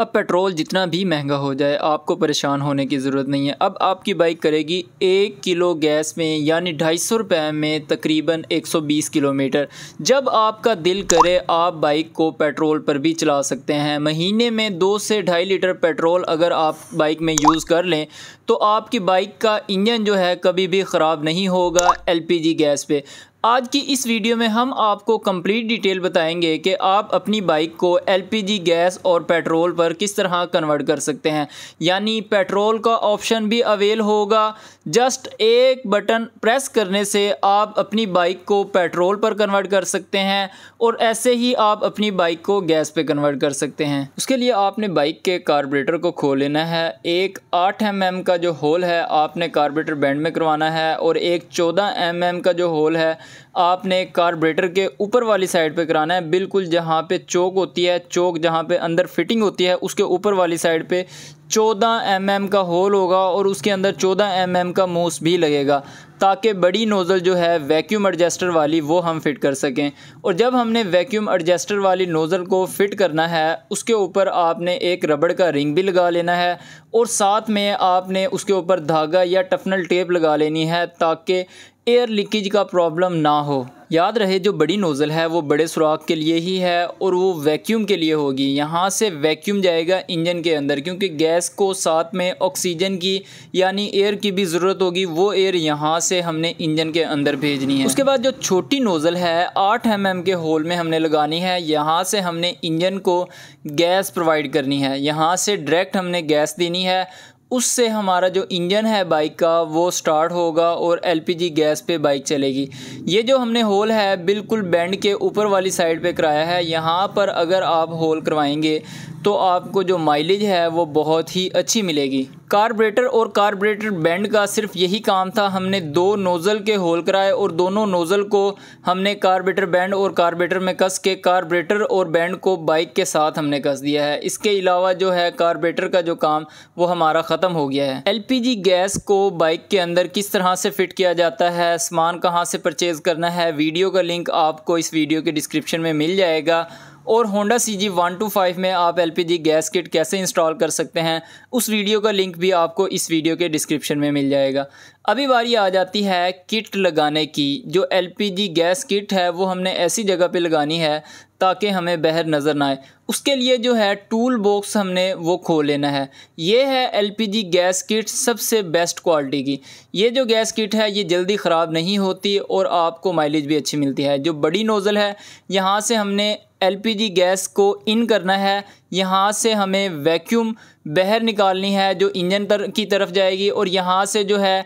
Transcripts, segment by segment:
अब पेट्रोल जितना भी महंगा हो जाए आपको परेशान होने की ज़रूरत नहीं है अब आपकी बाइक करेगी एक किलो गैस में यानी ढाई सौ रुपये में तकरीबन 120 किलोमीटर जब आपका दिल करे आप बाइक को पेट्रोल पर भी चला सकते हैं महीने में दो से ढाई लीटर पेट्रोल अगर आप बाइक में यूज़ कर लें तो आपकी बाइक का इंजन जो है कभी भी ख़राब नहीं होगा एल गैस पर आज की इस वीडियो में हम आपको कंप्लीट डिटेल बताएंगे कि आप अपनी बाइक को एलपीजी गैस और पेट्रोल पर किस तरह कन्वर्ट कर सकते हैं यानी पेट्रोल का ऑप्शन भी अवेल होगा जस्ट एक बटन प्रेस करने से आप अपनी बाइक को पेट्रोल पर कन्वर्ट कर सकते हैं और ऐसे ही आप अपनी बाइक को गैस पे कन्वर्ट कर सकते हैं उसके लिए आपने बाइक के कार्बोरेटर को खो लेना है एक आठ एम mm का जो होल है आपने कार्बोरेटर बैंड में करवाना है और एक चौदह एम mm का जो होल है आपने कार्बरेटर के ऊपर वाली साइड पे कराना है बिल्कुल जहाँ पे चौक होती है चौक जहाँ पे अंदर फिटिंग होती है उसके ऊपर वाली साइड पे 14 एम mm का होल होगा और उसके अंदर 14 एम mm का मोस भी लगेगा ताकि बड़ी नोज़ल जो है वैक्यूम एडजस्टर वाली वो हम फिट कर सकें और जब हमने वैक्यूम एडजस्टर वाली नोज़ल को फिट करना है उसके ऊपर आपने एक रबड़ का रिंग भी लगा लेना है और साथ में आपने उसके ऊपर धागा या टफनल टेप लगा लेनी है ताकि एयर लीकेज का प्रॉब्लम ना हो याद रहे जो बड़ी नोज़ल है वो बड़े सुराख के लिए ही है और वो वैक्यूम के लिए होगी यहाँ से वैक्यूम जाएगा इंजन के अंदर क्योंकि गैस को साथ में ऑक्सीजन की यानी एयर की भी ज़रूरत होगी वो एयर यहाँ से हमने इंजन के अंदर भेजनी है उसके बाद जो छोटी नोज़ल है आठ एम एम के होल में हमने लगानी है यहाँ से हमने इंजन को गैस प्रोवाइड करनी है यहाँ से डायरेक्ट हमने गैस देनी है उससे हमारा जो इंजन है बाइक का वो स्टार्ट होगा और एलपीजी गैस पे बाइक चलेगी ये जो हमने होल है बिल्कुल बैंड के ऊपर वाली साइड पे कराया है यहाँ पर अगर आप होल करवाएंगे तो आपको जो माइलेज है वो बहुत ही अच्छी मिलेगी कार्बरेटर और कार्बरेटर बैंड का सिर्फ यही काम था हमने दो नोज़ल के होल कराए और दोनों नोज़ल को हमने कार्बरेटर बैंड और कार्बरेटर में कस के कार्बरेटर और बैंड को बाइक के साथ हमने कस दिया है इसके अलावा जो है कार्बरेटर का जो काम वो हमारा ख़त्म हो गया है एलपीजी गैस को बाइक के अंदर किस तरह से फिट किया जाता है सामान कहाँ से परचेज़ करना है वीडियो का लिंक आपको इस वीडियो के डिस्क्रिप्शन में मिल जाएगा और Honda C G one two five में आप L P G gas kit कैसे इंस्टॉल कर सकते हैं उस वीडियो का लिंक भी आपको इस वीडियो के डिस्क्रिप्शन में मिल जाएगा अभी बारी आ जाती है किट लगाने की जो L P G gas kit है वो हमने ऐसी जगह पे लगानी है ताकि हमें बहर नज़र ना आए उसके लिए जो है टूल बॉक्स हमने वो खोल लेना है ये है एलपीजी गैस किट सबसे बेस्ट क्वालिटी की ये जो गैस किट है ये जल्दी ख़राब नहीं होती और आपको माइलेज भी अच्छी मिलती है जो बड़ी नोज़ल है यहाँ से हमने एलपीजी गैस को इन करना है यहाँ से हमें वैक्यूम बहर निकालनी है जो इंजन तर की तरफ जाएगी और यहाँ से जो है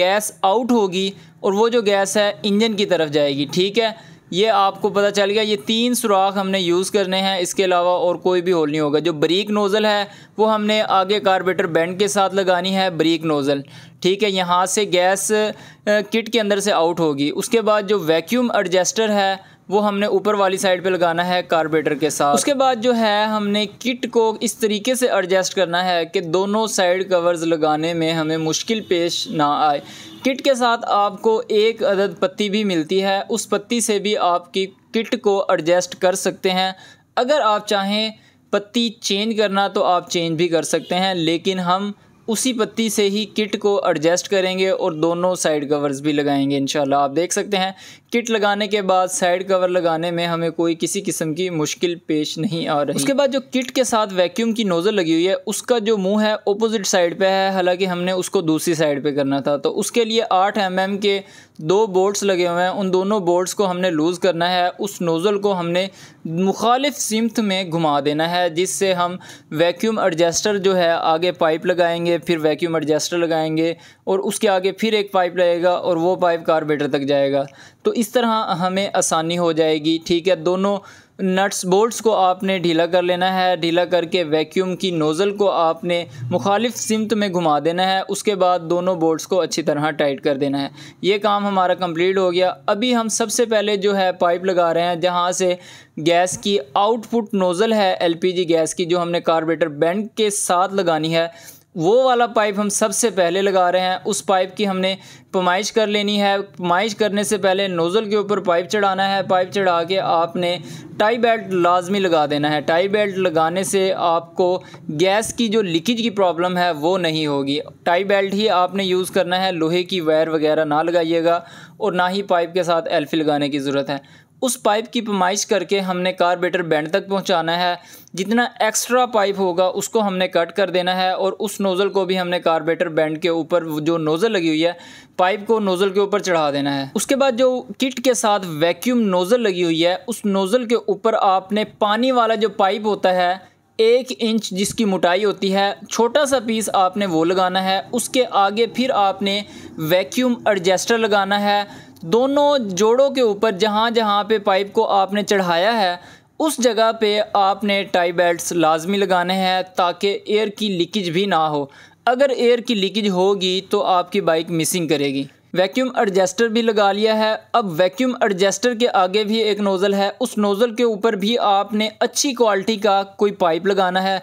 गैस आउट होगी और वो जो गैस है इंजन की तरफ जाएगी ठीक है ये आपको पता चल गया ये तीन सुराख हमने यूज़ करने हैं इसके अलावा और कोई भी होल नहीं होगा जो ब्रीक नोज़ल है वो हमने आगे कार्बेटर बैंड के साथ लगानी है बरीक नोज़ल ठीक है यहाँ से गैस किट के अंदर से आउट होगी उसके बाद जो वैक्यूम एडजस्टर है वो हमने ऊपर वाली साइड पे लगाना है कार्बेटर के साथ उसके बाद जो है हमने किट को इस तरीके से एडजस्ट करना है कि दोनों साइड कवर्स लगाने में हमें मुश्किल पेश ना आए किट के साथ आपको एक अदद पत्ती भी मिलती है उस पत्ती से भी आपकी किट को एडजस्ट कर सकते हैं अगर आप चाहें पत्ती चेंज करना तो आप चेंज भी कर सकते हैं लेकिन हम उसी पत्ती से ही किट को एडजस्ट करेंगे और दोनों साइड कवर्स भी लगाएंगे इन आप देख सकते हैं किट लगाने के बाद साइड कवर लगाने में हमें कोई किसी किस्म की मुश्किल पेश नहीं आ रही उसके बाद जो किट के साथ वैक्यूम की नोज़ल लगी हुई है उसका जो मुंह है ओपोजिट साइड पे है हालांकि हमने उसको दूसरी साइड पे करना था तो उसके लिए आठ एम mm के दो बोर्ड्स लगे हुए हैं उन दोनों बोर्ड्स को हमने लूज़ करना है उस नोज़ल को हमने मुखालिफ सिमत में घुमा देना है जिससे हम वैक्यूम एडजस्टर जो है आगे पाइप लगाएंगे फिर वैक्यूम एडजस्टर लगाएंगे और उसके आगे फिर एक पाइप लगेगा और वो पाइप कारबेटर तक जाएगा तो इस तरह हमें आसानी हो जाएगी ठीक है दोनों नट्स बोल्ट्स को आपने ढीला कर लेना है ढीला करके वैक्यूम की नोज़ल को आपने मुखालिफ सिमत में घुमा देना है उसके बाद दोनों बोल्ट्स को अच्छी तरह टाइट कर देना है ये काम हमारा कंप्लीट हो गया अभी हम सबसे पहले जो है पाइप लगा रहे हैं जहाँ से गैस की आउटपुट नोज़ल है एलपीजी गैस की जो हमने कार्बेटर बैंड के साथ लगानी है वो वाला पाइप हम सबसे पहले लगा रहे हैं उस पाइप की हमने पमाइश कर लेनी है पमाइश करने से पहले नोज़ल के ऊपर पाइप चढ़ाना है पाइप चढ़ा के आपने टाई बेल्ट लाजमी लगा देना है टाई बेल्ट लगाने से आपको गैस की जो लीकेज की प्रॉब्लम है वो नहीं होगी टाई बेल्ट ही आपने यूज़ करना है लोहे की वायर वगैरह ना लगाइएगा और ना ही पाइप के साथ एल्फी लगाने की ज़रूरत है उस पाइप की पमाइश करके हमने कारबेटर बैंड तक पहुंचाना है जितना एक्स्ट्रा पाइप होगा उसको हमने कट कर देना है और उस नोज़ल को भी हमने कारबेटर बैंड के ऊपर जो नोज़ल लगी हुई है पाइप को नोज़ल के ऊपर चढ़ा देना है उसके बाद जो किट के साथ वैक्यूम नोज़ल लगी हुई है उस नोज़ल के ऊपर आपने पानी वाला जो पाइप होता है एक इंच जिसकी मोटाई होती है छोटा सा पीस आपने वो लगाना है उसके आगे फिर आपने वैक्यूम एडजस्टर लगाना है दोनों जोड़ों के ऊपर जहाँ जहाँ पे पाइप को आपने चढ़ाया है उस जगह पे आपने टाई बेल्ट्स लाजमी लगाने हैं ताकि एयर की लीकेज भी ना हो अगर एयर की लीकेज होगी तो आपकी बाइक मिसिंग करेगी वैक्यूम एडजस्टर भी लगा लिया है अब वैक्यूम एडजस्टर के आगे भी एक नोज़ल है उस नोज़ल के ऊपर भी आपने अच्छी क्वालिटी का कोई पाइप लगाना है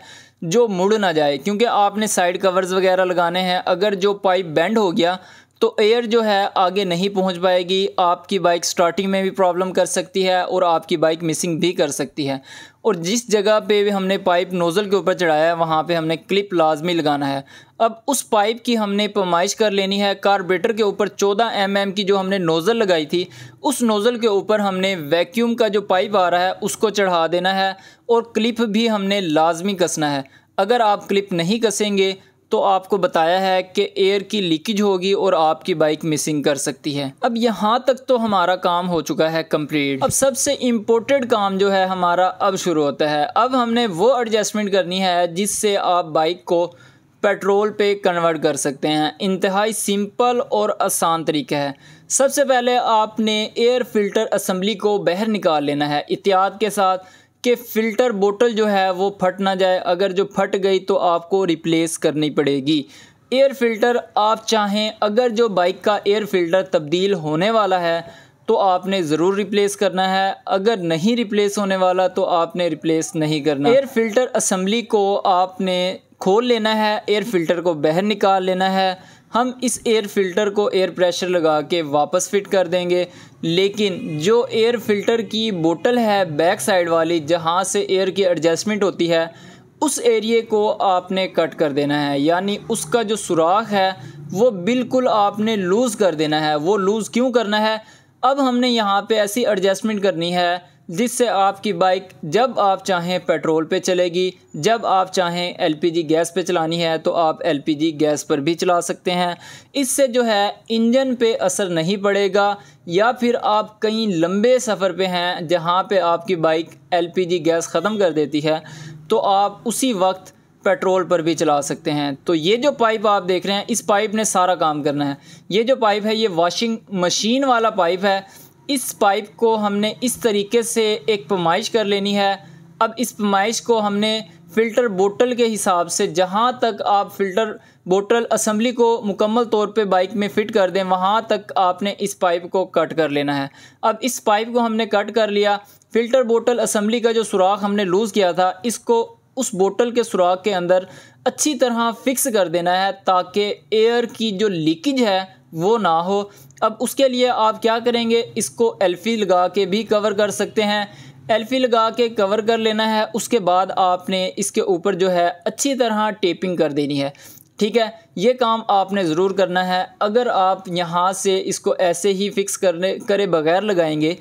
जो मुड़ ना जाए क्योंकि आपने साइड कवर्स वगैरह लगाने हैं अगर जो पाइप बेंड हो गया तो एयर जो है आगे नहीं पहुंच पाएगी आपकी बाइक स्टार्टिंग में भी प्रॉब्लम कर सकती है और आपकी बाइक मिसिंग भी कर सकती है और जिस जगह पे भी हमने पाइप नोज़ल के ऊपर चढ़ाया है वहाँ पे हमने क्लिप लाजमी लगाना है अब उस पाइप की हमने पमाइश कर लेनी है कार्बेटर के ऊपर 14 एम mm की जो हमने नोज़ल लगाई थी उस नोज़ल के ऊपर हमने वैक्यूम का जो पाइप आ रहा है उसको चढ़ा देना है और क्लिप भी हमने लाजमी कसना है अगर आप क्लिप नहीं कसेंगे तो आपको बताया है कि एयर की लीकेज होगी और आपकी बाइक मिसिंग कर सकती है अब यहाँ तक तो हमारा काम हो चुका है कंप्लीट अब सबसे इम्पोर्टेंट काम जो है हमारा अब शुरू होता है अब हमने वो एडजस्टमेंट करनी है जिससे आप बाइक को पेट्रोल पे कन्वर्ट कर सकते हैं इंतहाई सिंपल और आसान तरीका है सबसे पहले आपने एयर फिल्टर असम्बली को बाहर निकाल लेना है एहतियात के साथ कि फ़िल्टर बोतल जो है वो फट ना जाए अगर जो फट गई तो आपको रिप्लेस करनी पड़ेगी एयर फ़िल्टर आप चाहें अगर जो बाइक का एयर फ़िल्टर तब्दील होने वाला है तो आपने ज़रूर रिप्लेस करना है अगर नहीं रिप्लेस होने वाला तो आपने रिप्लेस नहीं करना एयर फ़िल्टर असम्बली को आपने खोल लेना है एयर फ़िल्टर को बाहर निकाल लेना है हम इस एयर फिल्टर को एयर प्रेशर लगा के वापस फिट कर देंगे लेकिन जो एयर फिल्टर की बोतल है बैक साइड वाली जहाँ से एयर की एडजस्टमेंट होती है उस एरिए को आपने कट कर देना है यानी उसका जो सुराख है वो बिल्कुल आपने लूज़ कर देना है वो लूज़ क्यों करना है अब हमने यहाँ पे ऐसी एडजस्टमेंट करनी है जिससे आपकी बाइक जब आप चाहें पेट्रोल पे चलेगी जब आप चाहें एलपीजी गैस पे चलानी है तो आप एलपीजी गैस पर भी चला सकते हैं इससे जो है इंजन पे असर नहीं पड़ेगा या फिर आप कहीं लंबे सफ़र पे हैं जहाँ पे आपकी बाइक एलपीजी गैस ख़त्म कर देती है तो आप उसी वक्त पेट्रोल पर भी चला सकते हैं तो ये जो पाइप आप देख रहे हैं इस पाइप ने सारा काम करना है ये जो पाइप है ये वॉशिंग मशीन वाला पाइप है इस पाइप को हमने इस तरीके से एक पमाइश कर लेनी है अब इस पमाइश को हमने फ़िल्टर बोतल के हिसाब से जहाँ तक आप फ़िल्टर बोतल असम्बली को मुकम्मल तौर पे बाइक में फ़िट कर दें वहाँ तक आपने इस पाइप को कट कर लेना है अब इस पाइप को हमने कट कर लिया फ़िल्टर बोतल असम्बली का जो सुराख हमने लूज़ किया था इसको उस बोतल के सुराख के अंदर अच्छी तरह फ़िक्स कर देना है ताकि एयर की जो लीकेज है वो ना हो अब उसके लिए आप क्या करेंगे इसको एल्फ़ी लगा के भी कवर कर सकते हैं एल्फ़ी लगा के कवर कर लेना है उसके बाद आपने इसके ऊपर जो है अच्छी तरह टेपिंग कर देनी है ठीक है ये काम आपने ज़रूर करना है अगर आप यहाँ से इसको ऐसे ही फ़िक्स करने करे बगैर लगाएंगे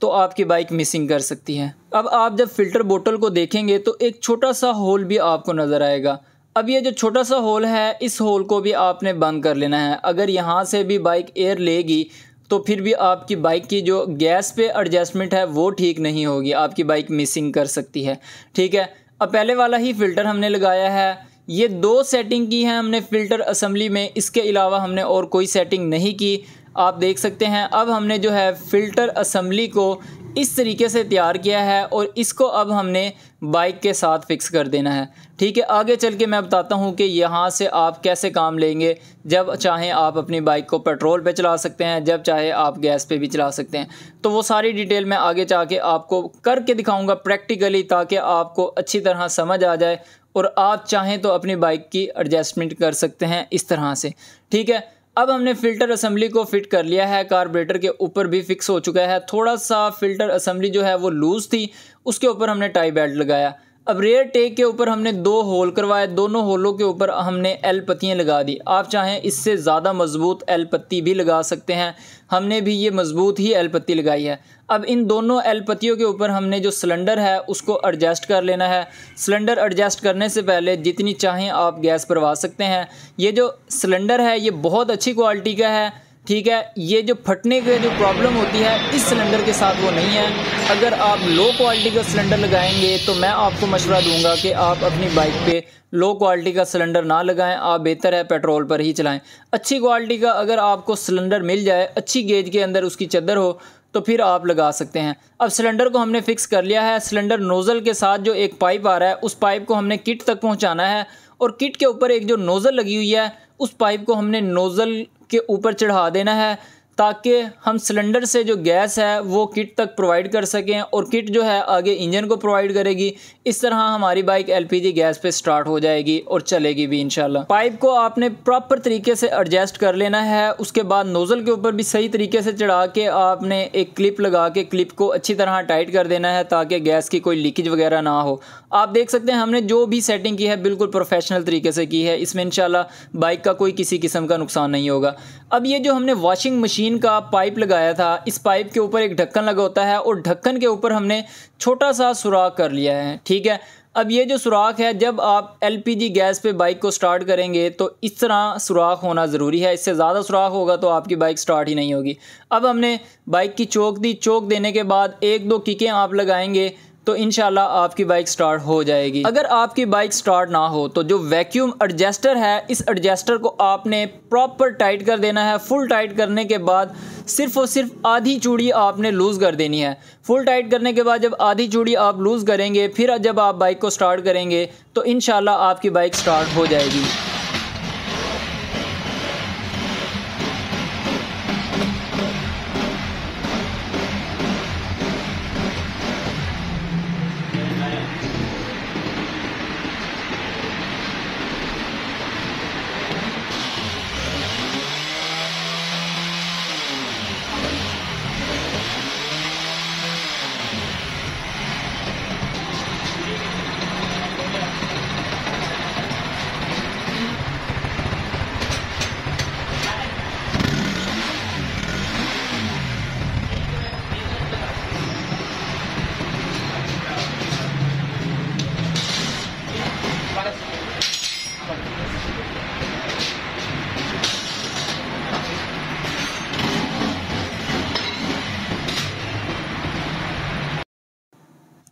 तो आपकी बाइक मिसिंग कर सकती है अब आप जब फ़िल्टर बोतल को देखेंगे तो एक छोटा सा होल भी आपको नज़र आएगा अब ये जो छोटा सा होल है इस होल को भी आपने बंद कर लेना है अगर यहाँ से भी बाइक एयर लेगी तो फिर भी आपकी बाइक की जो गैस पे एडजस्टमेंट है वो ठीक नहीं होगी आपकी बाइक मिसिंग कर सकती है ठीक है अब पहले वाला ही फ़िल्टर हमने लगाया है ये दो सेटिंग की है हमने फ़िल्टर असम्बली में इसके अलावा हमने और कोई सेटिंग नहीं की आप देख सकते हैं अब हमने जो है फ़िल्टर असम्बली को इस तरीके से तैयार किया है और इसको अब हमने बाइक के साथ फिक्स कर देना है ठीक है आगे चल के मैं बताता हूँ कि यहाँ से आप कैसे काम लेंगे जब चाहें आप अपनी बाइक को पेट्रोल पे चला सकते हैं जब चाहे आप गैस पे भी चला सकते हैं तो वो सारी डिटेल मैं आगे के आपको करके दिखाऊंगा प्रैक्टिकली ताकि आपको अच्छी तरह समझ आ जाए और आप चाहें तो अपनी बाइक की एडजस्टमेंट कर सकते हैं इस तरह से ठीक है अब हमने फ़िल्टर असम्बली को फिट कर लिया है कार्बोरेटर के ऊपर भी फिक्स हो चुका है थोड़ा सा फ़िल्टर असम्बली जो है वो लूज़ थी उसके ऊपर हमने टाई बेल्ट लगाया अब रेयर टेक के ऊपर हमने दो होल करवाए दोनों होलों के ऊपर हमने एल पत्तियाँ लगा दी आप चाहें इससे ज़्यादा मज़बूत एल पत्ती भी लगा सकते हैं हमने भी ये मज़बूत ही एल पत्ती लगाई है अब इन दोनों एल पत्तियों के ऊपर हमने जो सिलेंडर है उसको एडजस्ट कर लेना है सिलेंडर एडजस्ट करने से पहले जितनी चाहें आप गैस भरवा सकते हैं ये जो सिलेंडर है ये बहुत अच्छी क्वालिटी का है ठीक है ये जो फटने की जो प्रॉब्लम होती है इस सिलेंडर के साथ वो नहीं है अगर आप लो क्वालिटी का सिलेंडर लगाएंगे तो मैं आपको मशवरा दूंगा कि आप अपनी बाइक पे लो क्वालिटी का सिलेंडर ना लगाएं आप बेहतर है पेट्रोल पर ही चलाएं अच्छी क्वालिटी का अगर आपको सिलेंडर मिल जाए अच्छी गेज के अंदर उसकी चदर हो तो फिर आप लगा सकते हैं अब सिलेंडर को हमने फ़िक्स कर लिया है सिलेंडर नोज़ल के साथ जो एक पाइप आ रहा है उस पाइप को हमने किट तक पहुँचाना है और किट के ऊपर एक जो नोज़ल लगी हुई है उस पाइप को हमने नोज़ल के ऊपर चढ़ा देना है ताकि हम सिलेंडर से जो गैस है वो किट तक प्रोवाइड कर सकें और किट जो है आगे इंजन को प्रोवाइड करेगी इस तरह हमारी बाइक एलपीजी गैस पे स्टार्ट हो जाएगी और चलेगी भी इंशाल्लाह पाइप को आपने प्रॉपर तरीके से एडजस्ट कर लेना है उसके बाद नोज़ल के ऊपर भी सही तरीके से चढ़ा के आपने एक क्लिप लगा के क्लिप को अच्छी तरह टाइट कर देना है ताकि गैस की कोई लीकेज वगैरह ना हो आप देख सकते हैं हमने जो भी सेटिंग की है बिल्कुल प्रोफेशनल तरीके से की है इसमें इंशाल्लाह बाइक का कोई किसी किस्म का नुकसान नहीं होगा अब ये जो हमने वॉशिंग मशीन मशीन का पाइप लगाया था इस पाइप के ऊपर एक ढक्कन लगा होता है और ढक्कन के ऊपर हमने छोटा सा सुराख कर लिया है ठीक है अब ये जो सुराख है जब आप एलपीजी गैस पे बाइक को स्टार्ट करेंगे तो इस तरह सुराख होना ज़रूरी है इससे ज़्यादा सुराख होगा तो आपकी बाइक स्टार्ट ही नहीं होगी अब हमने बाइक की चौक दी चौक देने के बाद एक दो किकें आप लगाएंगे तो इन आपकी बाइक स्टार्ट हो जाएगी अगर आपकी बाइक स्टार्ट ना हो तो जो वैक्यूम एडजस्टर है इस एडजस्टर को आपने प्रॉपर टाइट कर देना है फुल टाइट करने के बाद सिर्फ और सिर्फ आधी चूड़ी आपने लूज़ कर देनी है फुल टाइट करने के बाद जब आधी चूड़ी आप लूज़ करेंगे फिर जब आप बाइक को स्टार्ट करेंगे तो इन आपकी बाइक स्टार्ट हो जाएगी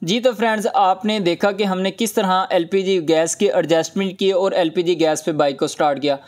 जी तो फ्रेंड्स आपने देखा कि हमने किस तरह एलपीजी गैस के एडजस्टमेंट किए और एलपीजी गैस पे बाइक को स्टार्ट किया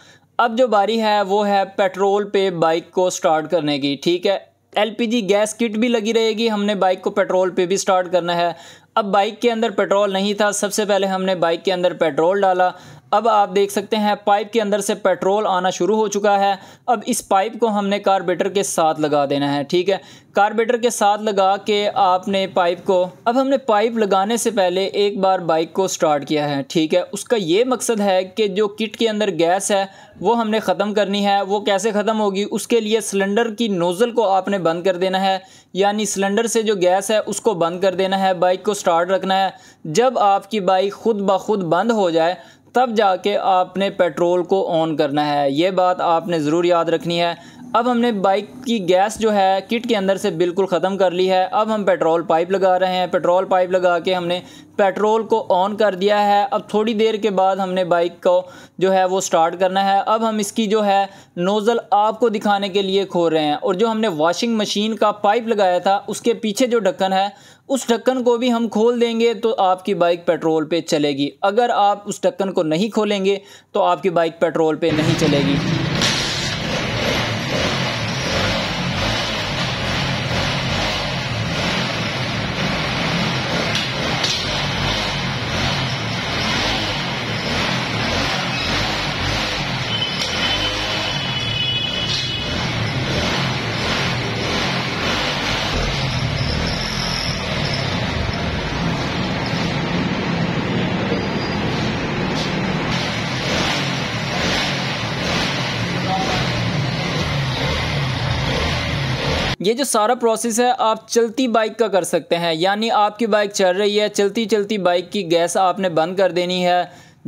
अब जो बारी है वो है पेट्रोल पे बाइक को स्टार्ट करने की ठीक है एलपीजी गैस किट भी लगी रहेगी हमने बाइक को पेट्रोल पे भी स्टार्ट करना है अब बाइक के अंदर पेट्रोल नहीं था सबसे पहले हमने बाइक के अंदर पेट्रोल डाला अब आप देख सकते हैं पाइप के अंदर से पेट्रोल आना शुरू हो चुका है अब इस पाइप को हमने कार्बेटर के साथ लगा देना है ठीक है कार्बेटर के साथ लगा के आपने पाइप को अब हमने पाइप लगाने से पहले एक बार बाइक को स्टार्ट किया है ठीक है उसका ये मकसद है कि जो किट के अंदर गैस है वो हमने ख़त्म करनी है वो कैसे ख़त्म होगी उसके लिए सिलेंडर की नोज़ल को आपने बंद कर देना है यानी सिलेंडर से जो गैस है उसको बंद कर देना है बाइक को स्टार्ट रखना है जब आपकी बाइक ख़ुद ब खुद बंद हो जाए तब जाके आपने पेट्रोल को ऑन करना है ये बात आपने ज़रूर याद रखनी है अब हमने बाइक की गैस जो है किट के अंदर से बिल्कुल ख़त्म कर ली है अब हम पेट्रोल पाइप लगा रहे हैं पेट्रोल पाइप लगा के हमने पेट्रोल को ऑन कर दिया है अब थोड़ी देर के बाद हमने बाइक को जो है वो स्टार्ट करना है अब हम इसकी जो है नोज़ल आपको दिखाने के लिए खोल रहे हैं और जो हमने वॉशिंग मशीन का पाइप लगाया था उसके पीछे जो ढक्कन है उस ढक्कन को भी हम खोल देंगे तो आपकी बाइक पेट्रोल पे चलेगी अगर आप उस ढक्कन को नहीं खोलेंगे तो आपकी बाइक पेट्रोल पे नहीं चलेगी ये जो सारा प्रोसेस है आप चलती बाइक का कर सकते हैं यानी आपकी बाइक चल रही है चलती चलती बाइक की गैस आपने बंद कर देनी है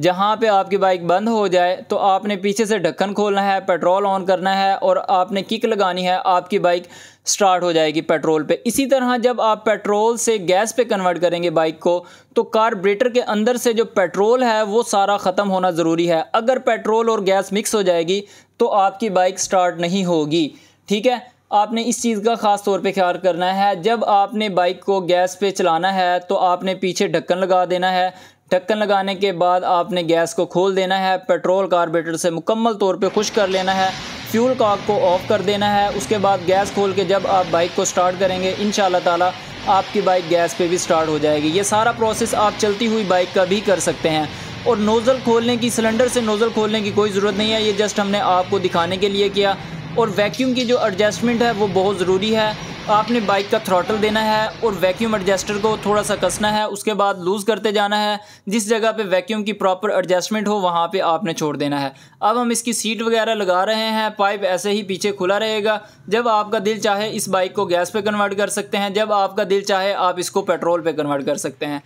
जहाँ पे आपकी बाइक बंद हो जाए तो आपने पीछे से ढक्कन खोलना है पेट्रोल ऑन करना है और आपने किक लगानी है आपकी बाइक स्टार्ट हो जाएगी पेट्रोल पे इसी तरह जब आप पेट्रोल से गैस पे कन्वर्ट करेंगे बाइक को तो कार्बरेटर के अंदर से जो पेट्रोल है वो सारा ख़त्म होना ज़रूरी है अगर पेट्रोल और गैस मिक्स हो जाएगी तो आपकी बाइक स्टार्ट नहीं होगी ठीक है आपने इस चीज़ का ख़ास तौर पे ख्याल करना है जब आपने बाइक को गैस पे चलाना है तो आपने पीछे ढक्कन लगा देना है ढक्कन लगाने के बाद आपने गैस को खोल देना है पेट्रोल कार्बेटर से मुकम्मल तौर पे खुश कर लेना है फ्यूल कॉक को ऑफ़ कर देना है उसके बाद गैस खोल के जब आप बाइक को स्टार्ट करेंगे इन ताला आपकी बाइक गैस पे भी स्टार्ट हो जाएगी ये सारा प्रोसेस आप चलती हुई बाइक का भी कर सकते हैं और नोज़ल खोलने की सिलेंडर से नोज़ल खोलने की कोई ज़रूरत नहीं है ये जस्ट हमने आपको दिखाने के लिए किया और वैक्यूम की जो एडजस्टमेंट है वो बहुत ज़रूरी है आपने बाइक का थ्रॉटल देना है और वैक्यूम एडजस्टर को थोड़ा सा कसना है उसके बाद लूज़ करते जाना है जिस जगह पे वैक्यूम की प्रॉपर एडजस्टमेंट हो वहाँ पे आपने छोड़ देना है अब हम इसकी सीट वगैरह लगा रहे हैं पाइप ऐसे ही पीछे खुला रहेगा जब आपका दिल चाहे इस बाइक को गैस पे कन्वर्ट कर सकते हैं जब आपका दिल चाहे आप इसको पेट्रोल पर पे कन्वर्ट कर सकते हैं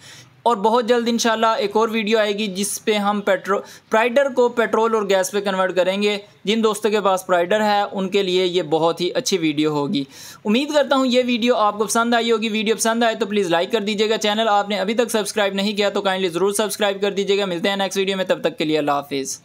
और बहुत जल्द इन एक और वीडियो आएगी जिस पे हम पेट्रो प्राइडर को पेट्रोल और गैस पे कन्वर्ट करेंगे जिन दोस्तों के पास प्राइडर है उनके लिए ये बहुत ही अच्छी वीडियो होगी उम्मीद करता हूँ ये वीडियो आपको पसंद आई होगी वीडियो पसंद आए तो प्लीज़ लाइक कर दीजिएगा चैनल आपने अभी तक सब्सक्राइब नहीं किया तो काइंडली ज़रूर सब्सक्राइब कर दीजिएगा मिलते हैं नेक्स्ट वीडियो में तब तक के लिए अल्लाह हाफिज़